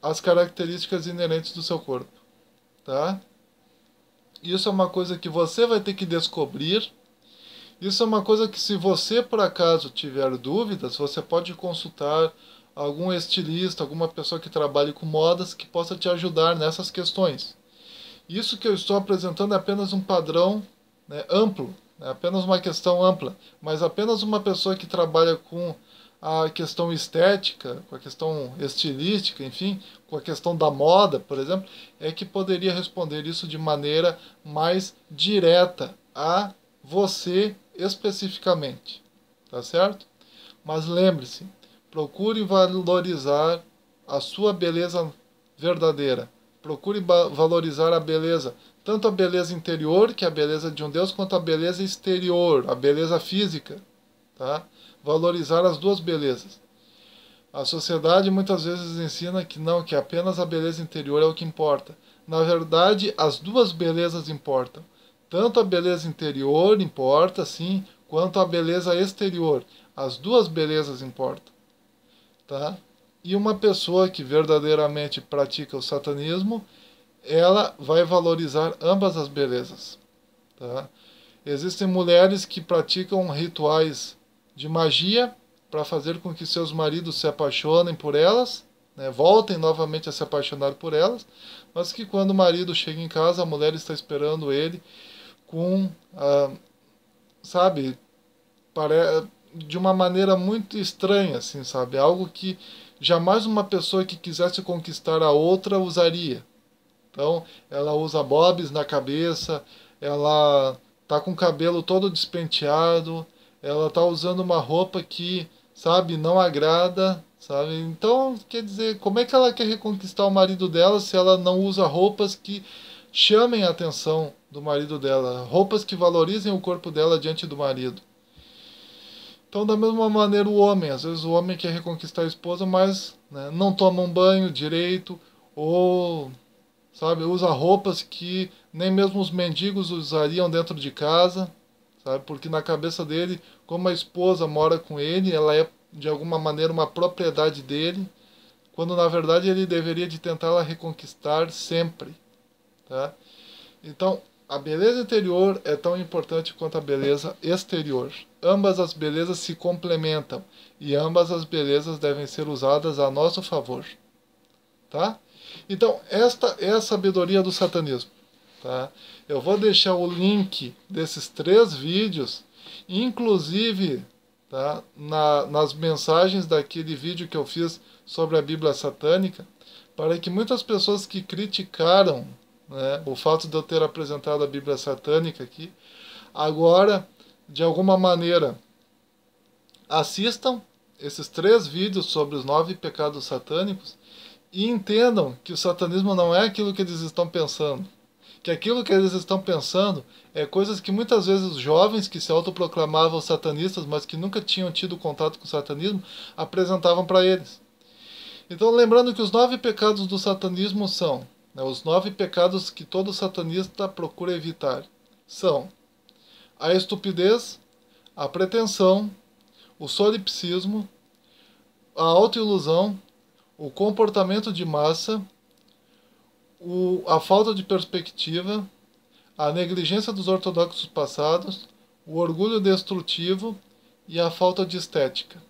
as características inerentes do seu corpo, tá? Isso é uma coisa que você vai ter que descobrir. Isso é uma coisa que se você por acaso tiver dúvidas, você pode consultar algum estilista, alguma pessoa que trabalhe com modas que possa te ajudar nessas questões. Isso que eu estou apresentando é apenas um padrão né, amplo, é apenas uma questão ampla, mas apenas uma pessoa que trabalha com a questão estética, com a questão estilística, enfim, com a questão da moda, por exemplo, é que poderia responder isso de maneira mais direta a você especificamente, tá certo? Mas lembre-se, procure valorizar a sua beleza verdadeira, Procure valorizar a beleza, tanto a beleza interior, que é a beleza de um Deus, quanto a beleza exterior, a beleza física. Tá? Valorizar as duas belezas. A sociedade muitas vezes ensina que não, que apenas a beleza interior é o que importa. Na verdade, as duas belezas importam. Tanto a beleza interior importa, sim, quanto a beleza exterior. As duas belezas importam. Tá? E uma pessoa que verdadeiramente pratica o satanismo, ela vai valorizar ambas as belezas. Tá? Existem mulheres que praticam rituais de magia para fazer com que seus maridos se apaixonem por elas, né, voltem novamente a se apaixonar por elas, mas que quando o marido chega em casa, a mulher está esperando ele com, ah, sabe, de uma maneira muito estranha, assim, sabe? Algo que jamais uma pessoa que quisesse conquistar a outra usaria. Então, ela usa bobs na cabeça, ela tá com o cabelo todo despenteado, ela tá usando uma roupa que, sabe, não agrada, sabe? Então, quer dizer, como é que ela quer reconquistar o marido dela se ela não usa roupas que chamem a atenção do marido dela, roupas que valorizem o corpo dela diante do marido? Então, da mesma maneira, o homem, às vezes o homem quer reconquistar a esposa, mas né, não toma um banho direito, ou, sabe, usa roupas que nem mesmo os mendigos usariam dentro de casa, sabe, porque na cabeça dele, como a esposa mora com ele, ela é de alguma maneira uma propriedade dele, quando na verdade ele deveria de tentá-la reconquistar sempre, tá? Então, a beleza interior é tão importante quanto a beleza exterior. Ambas as belezas se complementam e ambas as belezas devem ser usadas a nosso favor. Tá? Então, esta é a sabedoria do satanismo. Tá? Eu vou deixar o link desses três vídeos, inclusive tá? Na, nas mensagens daquele vídeo que eu fiz sobre a Bíblia satânica, para que muitas pessoas que criticaram né? O fato de eu ter apresentado a Bíblia satânica aqui. Agora, de alguma maneira, assistam esses três vídeos sobre os nove pecados satânicos e entendam que o satanismo não é aquilo que eles estão pensando. Que aquilo que eles estão pensando é coisas que muitas vezes os jovens que se autoproclamavam satanistas, mas que nunca tinham tido contato com o satanismo, apresentavam para eles. Então, lembrando que os nove pecados do satanismo são né? Os nove pecados que todo satanista procura evitar são a estupidez, a pretensão, o solipsismo, a autoilusão, o comportamento de massa, o, a falta de perspectiva, a negligência dos ortodoxos passados, o orgulho destrutivo e a falta de estética.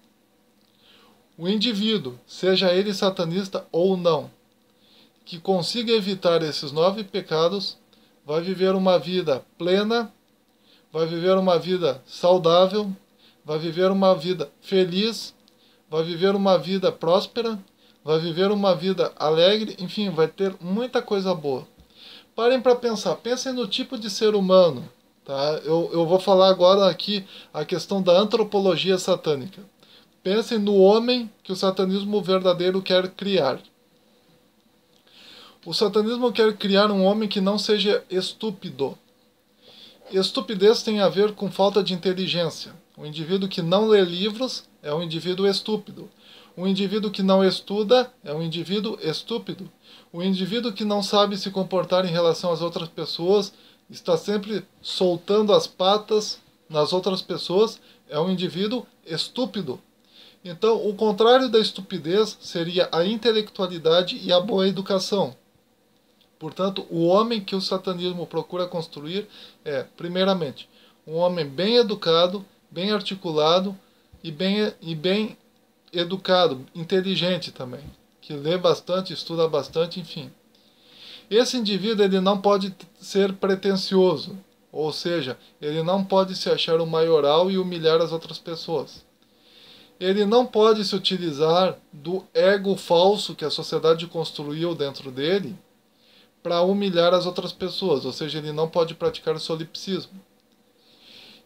O indivíduo, seja ele satanista ou não, que consiga evitar esses nove pecados vai viver uma vida plena, vai viver uma vida saudável, vai viver uma vida feliz, vai viver uma vida próspera, vai viver uma vida alegre, enfim, vai ter muita coisa boa. Parem para pensar, pensem no tipo de ser humano. Tá? Eu, eu vou falar agora aqui a questão da antropologia satânica. Pensem no homem que o satanismo verdadeiro quer criar. O satanismo quer criar um homem que não seja estúpido. Estupidez tem a ver com falta de inteligência. O indivíduo que não lê livros é um indivíduo estúpido. O indivíduo que não estuda é um indivíduo estúpido. O indivíduo que não sabe se comportar em relação às outras pessoas está sempre soltando as patas nas outras pessoas é um indivíduo estúpido. Então, o contrário da estupidez seria a intelectualidade e a boa educação. Portanto, o homem que o satanismo procura construir é, primeiramente, um homem bem educado, bem articulado e bem, e bem educado, inteligente também, que lê bastante, estuda bastante, enfim. Esse indivíduo ele não pode ser pretensioso, ou seja, ele não pode se achar o maioral e humilhar as outras pessoas. Ele não pode se utilizar do ego falso que a sociedade construiu dentro dele para humilhar as outras pessoas, ou seja, ele não pode praticar solipsismo.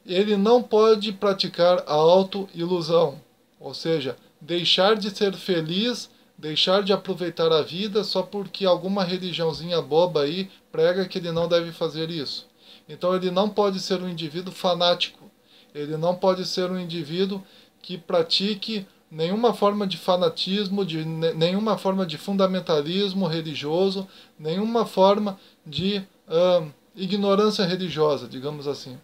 Ele não pode praticar a autoilusão, ou seja, deixar de ser feliz, deixar de aproveitar a vida só porque alguma religiãozinha boba aí prega que ele não deve fazer isso. Então ele não pode ser um indivíduo fanático, ele não pode ser um indivíduo que pratique nenhuma forma de fanatismo, de nenhuma forma de fundamentalismo religioso, nenhuma forma de ignorância religiosa, digamos assim.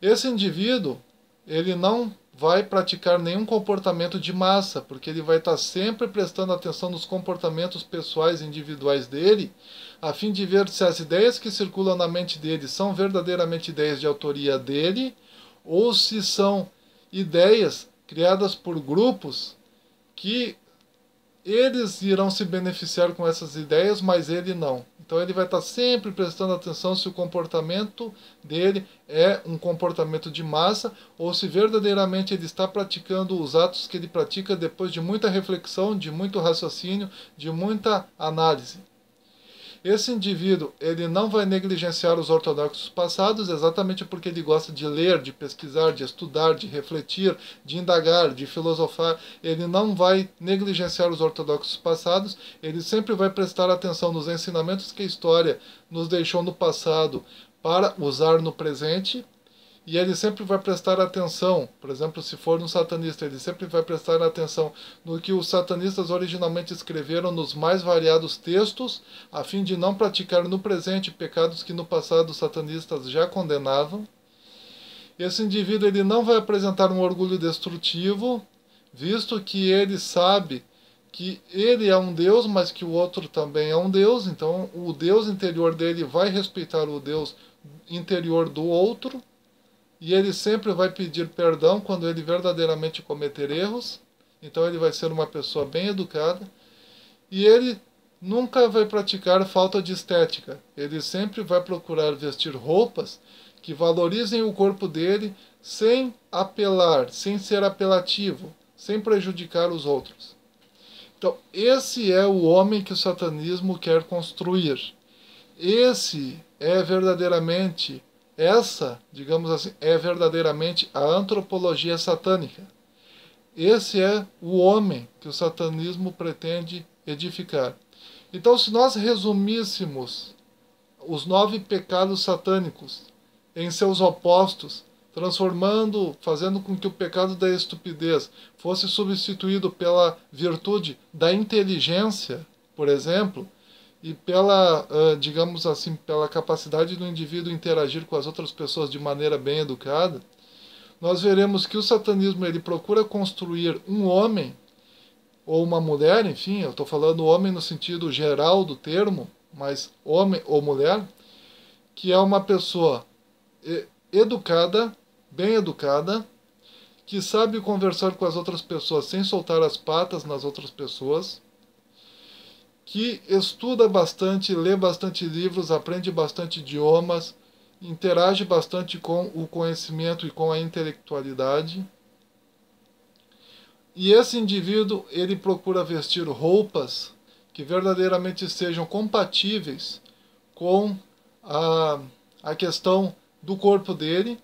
Esse indivíduo, ele não vai praticar nenhum comportamento de massa, porque ele vai estar sempre prestando atenção nos comportamentos pessoais individuais dele, a fim de ver se as ideias que circulam na mente dele são verdadeiramente ideias de autoria dele ou se são ideias criadas por grupos que eles irão se beneficiar com essas ideias, mas ele não. Então ele vai estar sempre prestando atenção se o comportamento dele é um comportamento de massa ou se verdadeiramente ele está praticando os atos que ele pratica depois de muita reflexão, de muito raciocínio, de muita análise. Esse indivíduo ele não vai negligenciar os ortodoxos passados exatamente porque ele gosta de ler, de pesquisar, de estudar, de refletir, de indagar, de filosofar. Ele não vai negligenciar os ortodoxos passados, ele sempre vai prestar atenção nos ensinamentos que a história nos deixou no passado para usar no presente e ele sempre vai prestar atenção, por exemplo, se for um satanista, ele sempre vai prestar atenção no que os satanistas originalmente escreveram nos mais variados textos, a fim de não praticar no presente pecados que no passado os satanistas já condenavam. Esse indivíduo ele não vai apresentar um orgulho destrutivo, visto que ele sabe que ele é um Deus, mas que o outro também é um Deus, então o Deus interior dele vai respeitar o Deus interior do outro e ele sempre vai pedir perdão quando ele verdadeiramente cometer erros. Então ele vai ser uma pessoa bem educada. E ele nunca vai praticar falta de estética. Ele sempre vai procurar vestir roupas que valorizem o corpo dele sem apelar, sem ser apelativo, sem prejudicar os outros. Então, esse é o homem que o satanismo quer construir. Esse é verdadeiramente essa, digamos assim, é verdadeiramente a antropologia satânica. Esse é o homem que o satanismo pretende edificar. Então, se nós resumíssemos os nove pecados satânicos em seus opostos, transformando, fazendo com que o pecado da estupidez fosse substituído pela virtude da inteligência, por exemplo, e pela, eh, digamos assim, pela capacidade do indivíduo interagir com as outras pessoas de maneira bem educada, nós veremos que o satanismo ele procura construir um homem ou uma mulher, enfim, eu estou falando homem no sentido geral do termo, mas homem ou mulher, que é uma pessoa eh, educada, bem educada, que sabe conversar com as outras pessoas sem soltar as patas nas outras pessoas, que estuda bastante, lê bastante livros, aprende bastante idiomas, interage bastante com o conhecimento e com a intelectualidade. E esse indivíduo, ele procura vestir roupas que verdadeiramente sejam compatíveis com a, a questão do corpo dele.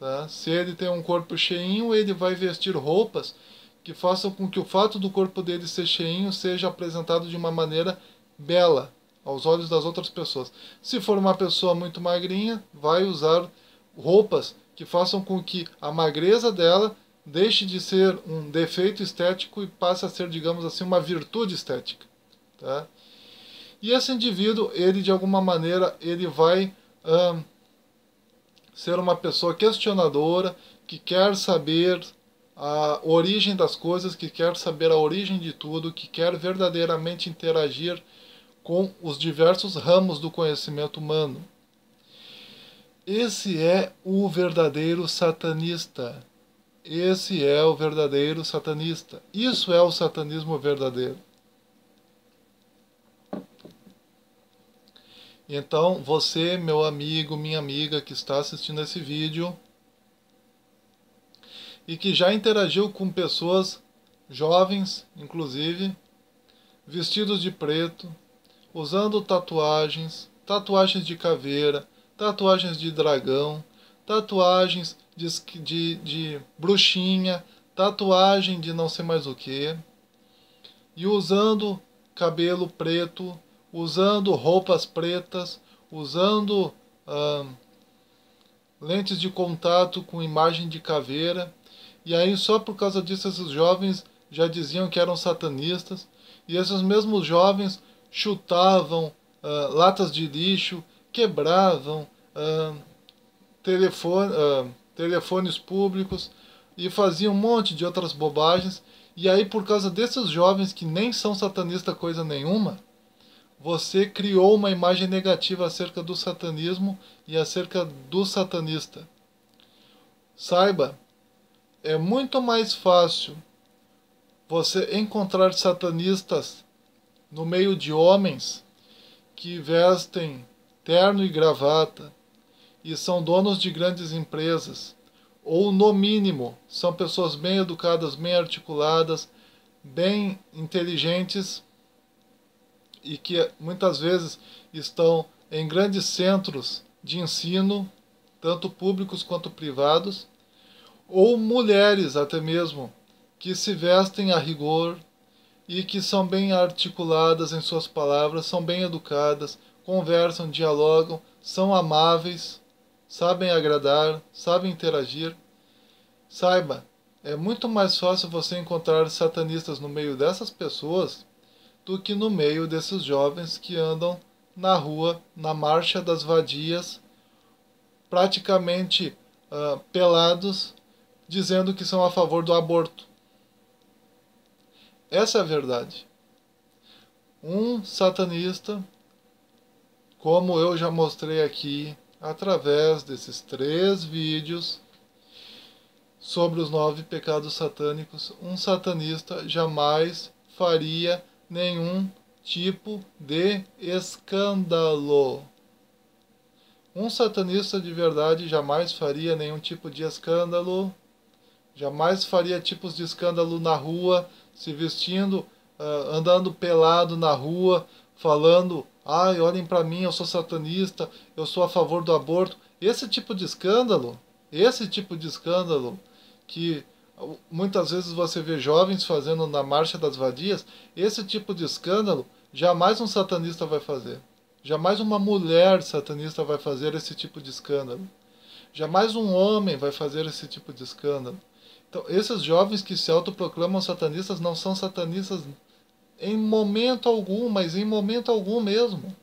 Tá? Se ele tem um corpo cheinho, ele vai vestir roupas que façam com que o fato do corpo dele ser cheinho seja apresentado de uma maneira bela aos olhos das outras pessoas. Se for uma pessoa muito magrinha, vai usar roupas que façam com que a magreza dela deixe de ser um defeito estético e passe a ser, digamos assim, uma virtude estética, tá? E esse indivíduo, ele de alguma maneira, ele vai hum, ser uma pessoa questionadora, que quer saber a origem das coisas, que quer saber a origem de tudo, que quer verdadeiramente interagir com os diversos ramos do conhecimento humano. Esse é o verdadeiro satanista. Esse é o verdadeiro satanista. Isso é o satanismo verdadeiro. Então, você, meu amigo, minha amiga que está assistindo esse vídeo, e que já interagiu com pessoas jovens, inclusive, vestidos de preto, usando tatuagens, tatuagens de caveira, tatuagens de dragão, tatuagens de, de, de bruxinha, tatuagem de não sei mais o que, e usando cabelo preto, usando roupas pretas, usando lentes de contato com imagem de caveira e aí, só por causa disso, esses jovens já diziam que eram satanistas, e esses mesmos jovens chutavam uh, latas de lixo, quebravam uh, telefone, uh, telefones públicos e faziam um monte de outras bobagens. E aí, por causa desses jovens que nem são satanistas coisa nenhuma, você criou uma imagem negativa acerca do satanismo e acerca do satanista. Saiba é muito mais fácil você encontrar satanistas no meio de homens que vestem terno e gravata e são donos de grandes empresas, ou no mínimo são pessoas bem educadas, bem articuladas, bem inteligentes e que muitas vezes estão em grandes centros de ensino, tanto públicos quanto privados, ou mulheres até mesmo, que se vestem a rigor e que são bem articuladas em suas palavras, são bem educadas, conversam, dialogam, são amáveis, sabem agradar, sabem interagir. Saiba, é muito mais fácil você encontrar satanistas no meio dessas pessoas do que no meio desses jovens que andam na rua, na marcha das vadias, praticamente uh, pelados dizendo que são a favor do aborto. Essa é a verdade. Um satanista, como eu já mostrei aqui, através desses três vídeos sobre os nove pecados satânicos, um satanista jamais faria nenhum tipo de escândalo. Um satanista de verdade jamais faria nenhum tipo de escândalo Jamais faria tipos de escândalo na rua, se vestindo, uh, andando pelado na rua, falando: ai, olhem para mim, eu sou satanista, eu sou a favor do aborto. Esse tipo de escândalo, esse tipo de escândalo que ah, muitas vezes você vê jovens fazendo na Marcha das Vadias, esse tipo de escândalo jamais um satanista vai fazer. Jamais uma mulher satanista vai fazer esse tipo de escândalo. Jamais um homem vai fazer esse tipo de escândalo. Então, esses jovens que se autoproclamam satanistas não são satanistas em momento algum, mas em momento algum mesmo.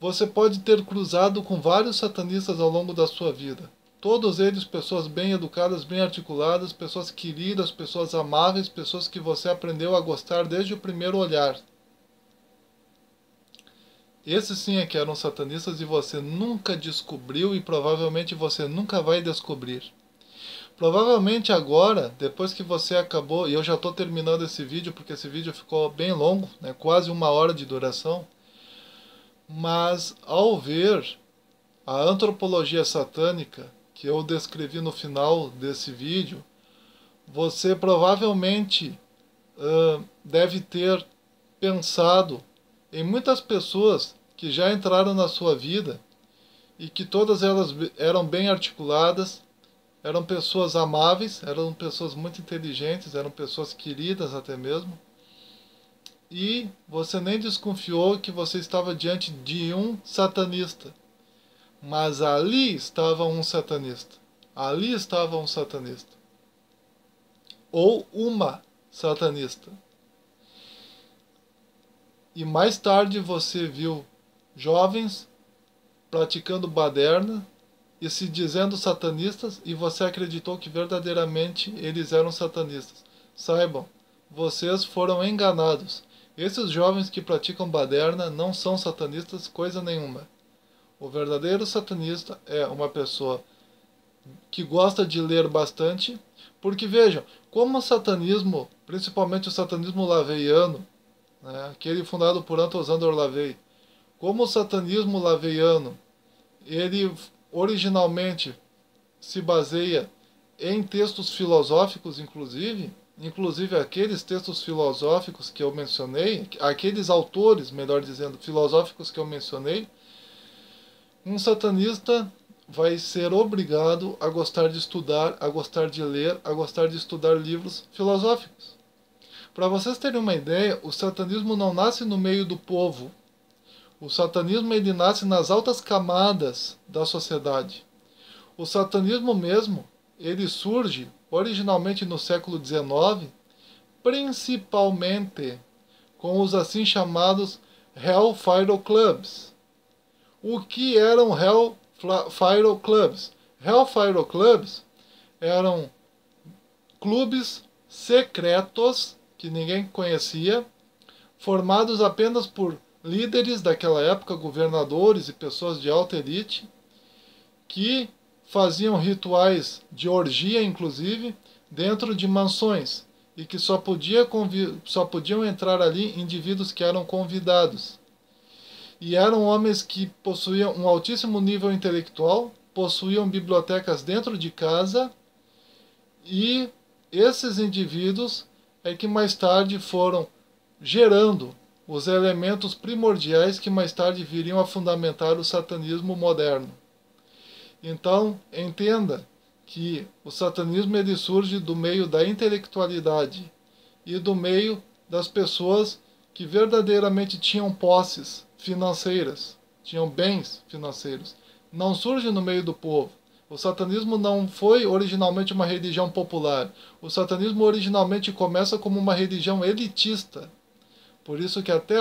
Você pode ter cruzado com vários satanistas ao longo da sua vida. Todos eles pessoas bem educadas, bem articuladas, pessoas queridas, pessoas amáveis, pessoas que você aprendeu a gostar desde o primeiro olhar. Esses sim é que eram satanistas e você nunca descobriu e provavelmente você nunca vai descobrir. Provavelmente agora, depois que você acabou, e eu já estou terminando esse vídeo, porque esse vídeo ficou bem longo, né, quase uma hora de duração, mas ao ver a antropologia satânica, que eu descrevi no final desse vídeo, você provavelmente uh, deve ter pensado em muitas pessoas que já entraram na sua vida e que todas elas eram bem articuladas, eram pessoas amáveis, eram pessoas muito inteligentes, eram pessoas queridas até mesmo. E você nem desconfiou que você estava diante de um satanista. Mas ali estava um satanista. Ali estava um satanista. Ou uma satanista. E mais tarde você viu jovens praticando baderna, e se dizendo satanistas, e você acreditou que verdadeiramente eles eram satanistas. Saibam, vocês foram enganados. Esses jovens que praticam baderna não são satanistas coisa nenhuma. O verdadeiro satanista é uma pessoa que gosta de ler bastante, porque vejam, como o satanismo, principalmente o satanismo laveiano, né, aquele fundado por Anton Sandor Lavey, como o satanismo laveiano, ele originalmente se baseia em textos filosóficos, inclusive, inclusive aqueles textos filosóficos que eu mencionei, aqueles autores, melhor dizendo, filosóficos que eu mencionei, um satanista vai ser obrigado a gostar de estudar, a gostar de ler, a gostar de estudar livros filosóficos. Para vocês terem uma ideia, o satanismo não nasce no meio do povo o satanismo ele nasce nas altas camadas da sociedade. O satanismo mesmo, ele surge originalmente no século XIX, principalmente com os assim chamados Hellfire Clubs. O que eram Hellfire Clubs? Hellfire Clubs eram clubes secretos que ninguém conhecia, formados apenas por líderes daquela época, governadores e pessoas de alta elite, que faziam rituais de orgia, inclusive, dentro de mansões, e que só, podia só podiam entrar ali indivíduos que eram convidados. E eram homens que possuíam um altíssimo nível intelectual, possuíam bibliotecas dentro de casa, e esses indivíduos é que mais tarde foram gerando os elementos primordiais que mais tarde viriam a fundamentar o satanismo moderno. Então, entenda que o satanismo ele surge do meio da intelectualidade e do meio das pessoas que verdadeiramente tinham posses financeiras, tinham bens financeiros. Não surge no meio do povo. O satanismo não foi originalmente uma religião popular. O satanismo originalmente começa como uma religião elitista, por isso que até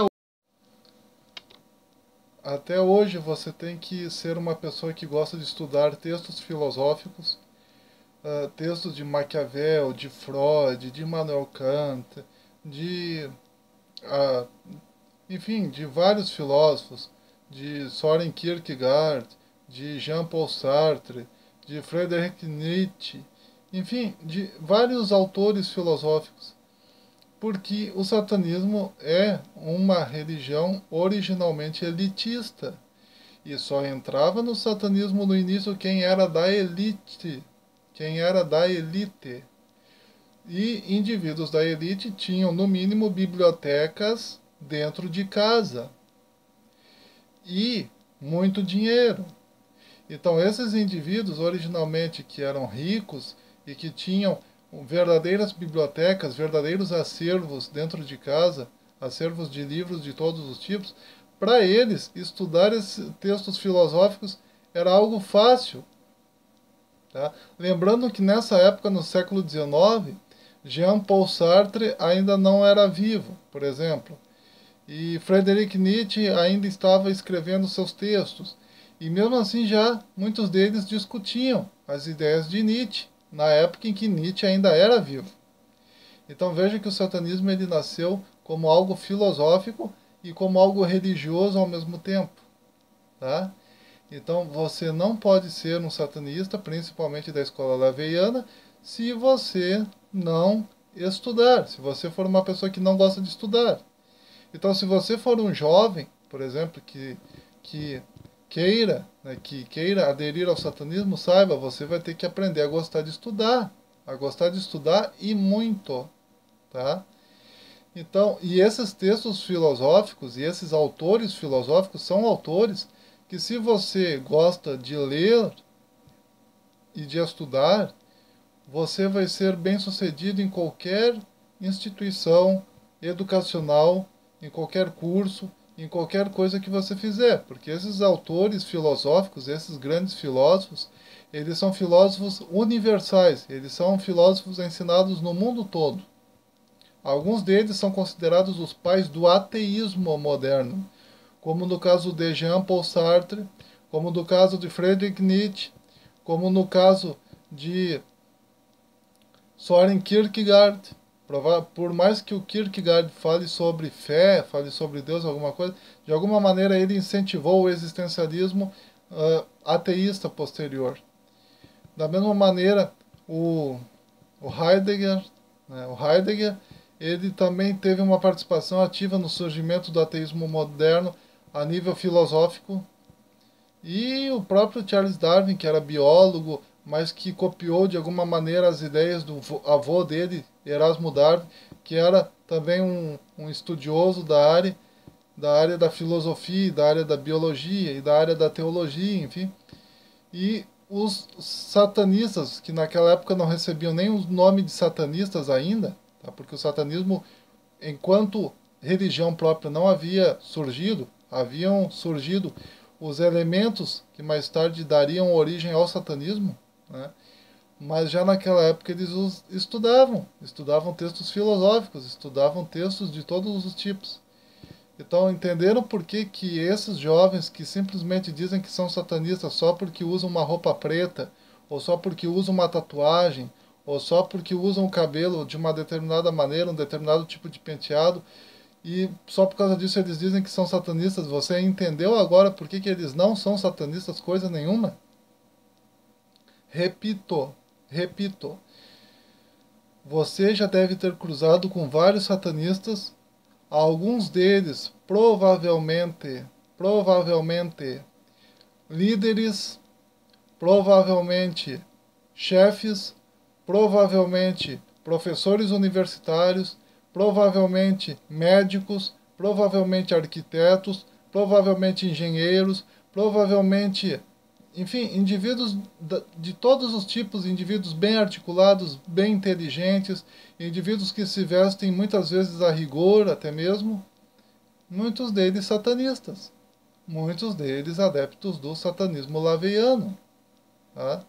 até hoje você tem que ser uma pessoa que gosta de estudar textos filosóficos, uh, textos de Maquiavel, de Freud, de Immanuel Kant, de. Uh, enfim, de vários filósofos, de Soren Kierkegaard, de Jean-Paul Sartre, de Friedrich Nietzsche, enfim, de vários autores filosóficos porque o satanismo é uma religião originalmente elitista. E só entrava no satanismo no início quem era da elite, quem era da elite. E indivíduos da elite tinham, no mínimo, bibliotecas dentro de casa e muito dinheiro. Então, esses indivíduos, originalmente que eram ricos e que tinham verdadeiras bibliotecas, verdadeiros acervos dentro de casa, acervos de livros de todos os tipos, para eles estudar esses textos filosóficos era algo fácil. Tá? Lembrando que nessa época, no século XIX, Jean Paul Sartre ainda não era vivo, por exemplo. E Frederick Nietzsche ainda estava escrevendo seus textos. E mesmo assim já muitos deles discutiam as ideias de Nietzsche na época em que Nietzsche ainda era vivo. Então veja que o satanismo ele nasceu como algo filosófico e como algo religioso ao mesmo tempo, tá? Então você não pode ser um satanista, principalmente da escola laveiana, se você não estudar, se você for uma pessoa que não gosta de estudar. Então se você for um jovem, por exemplo, que, que queira né, que queira aderir ao satanismo, saiba, você vai ter que aprender a gostar de estudar, a gostar de estudar e muito, tá? Então, e esses textos filosóficos e esses autores filosóficos são autores que se você gosta de ler e de estudar, você vai ser bem-sucedido em qualquer instituição educacional, em qualquer curso, em qualquer coisa que você fizer, porque esses autores filosóficos, esses grandes filósofos, eles são filósofos universais, eles são filósofos ensinados no mundo todo. Alguns deles são considerados os pais do ateísmo moderno, como no caso de Jean-Paul Sartre, como no caso de Friedrich Nietzsche, como no caso de Soren Kierkegaard, por mais que o Kierkegaard fale sobre fé, fale sobre Deus, alguma coisa, de alguma maneira ele incentivou o existencialismo uh, ateísta posterior. Da mesma maneira, o, o Heidegger, né, o Heidegger, ele também teve uma participação ativa no surgimento do ateísmo moderno a nível filosófico. E o próprio Charles Darwin, que era biólogo, mas que copiou de alguma maneira as ideias do avô dele, Erasmo Dard, que era também um, um estudioso da área, da área da filosofia, da área da biologia e da área da teologia, enfim. E os satanistas, que naquela época não recebiam nem o nome de satanistas ainda, tá? porque o satanismo, enquanto religião própria não havia surgido, haviam surgido os elementos que mais tarde dariam origem ao satanismo, né? Mas já naquela época eles estudavam, estudavam textos filosóficos, estudavam textos de todos os tipos. Então entenderam por que, que esses jovens que simplesmente dizem que são satanistas só porque usam uma roupa preta, ou só porque usam uma tatuagem, ou só porque usam o cabelo de uma determinada maneira, um determinado tipo de penteado, e só por causa disso eles dizem que são satanistas. Você entendeu agora por que, que eles não são satanistas coisa nenhuma? Repito, Repito, você já deve ter cruzado com vários satanistas. Alguns deles, provavelmente, provavelmente líderes, provavelmente chefes, provavelmente professores universitários, provavelmente médicos, provavelmente arquitetos, provavelmente engenheiros, provavelmente enfim, indivíduos de todos os tipos, indivíduos bem articulados, bem inteligentes, indivíduos que se vestem muitas vezes a rigor até mesmo, muitos deles satanistas, muitos deles adeptos do satanismo laveiano. Tá?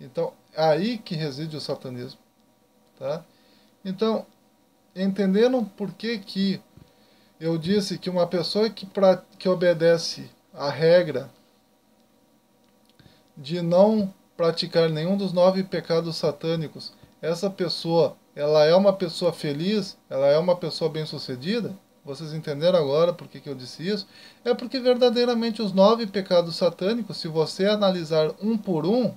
Então, é aí que reside o satanismo. Tá? Então, entendendo por que, que eu disse que uma pessoa que, pra, que obedece a regra de não praticar nenhum dos nove pecados satânicos, essa pessoa, ela é uma pessoa feliz? Ela é uma pessoa bem-sucedida? Vocês entenderam agora por que, que eu disse isso? É porque verdadeiramente os nove pecados satânicos, se você analisar um por um,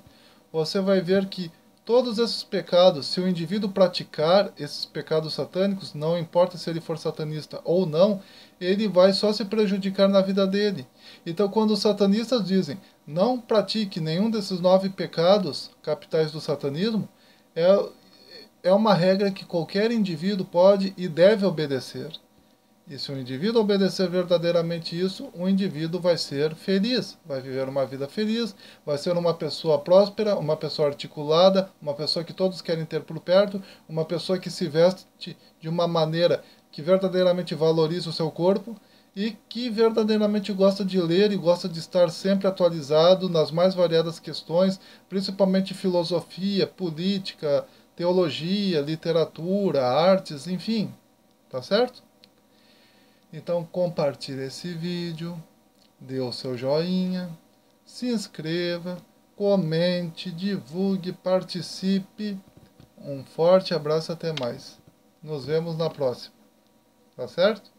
você vai ver que todos esses pecados, se o indivíduo praticar esses pecados satânicos, não importa se ele for satanista ou não, ele vai só se prejudicar na vida dele. Então, quando os satanistas dizem, não pratique nenhum desses nove pecados capitais do satanismo é, é uma regra que qualquer indivíduo pode e deve obedecer. E se o indivíduo obedecer verdadeiramente isso, o indivíduo vai ser feliz, vai viver uma vida feliz, vai ser uma pessoa próspera, uma pessoa articulada, uma pessoa que todos querem ter por perto, uma pessoa que se veste de uma maneira que verdadeiramente valorize o seu corpo e que verdadeiramente gosta de ler e gosta de estar sempre atualizado nas mais variadas questões, principalmente filosofia, política, teologia, literatura, artes, enfim. Tá certo? Então compartilhe esse vídeo, dê o seu joinha, se inscreva, comente, divulgue, participe. Um forte abraço, até mais. Nos vemos na próxima. Tá certo?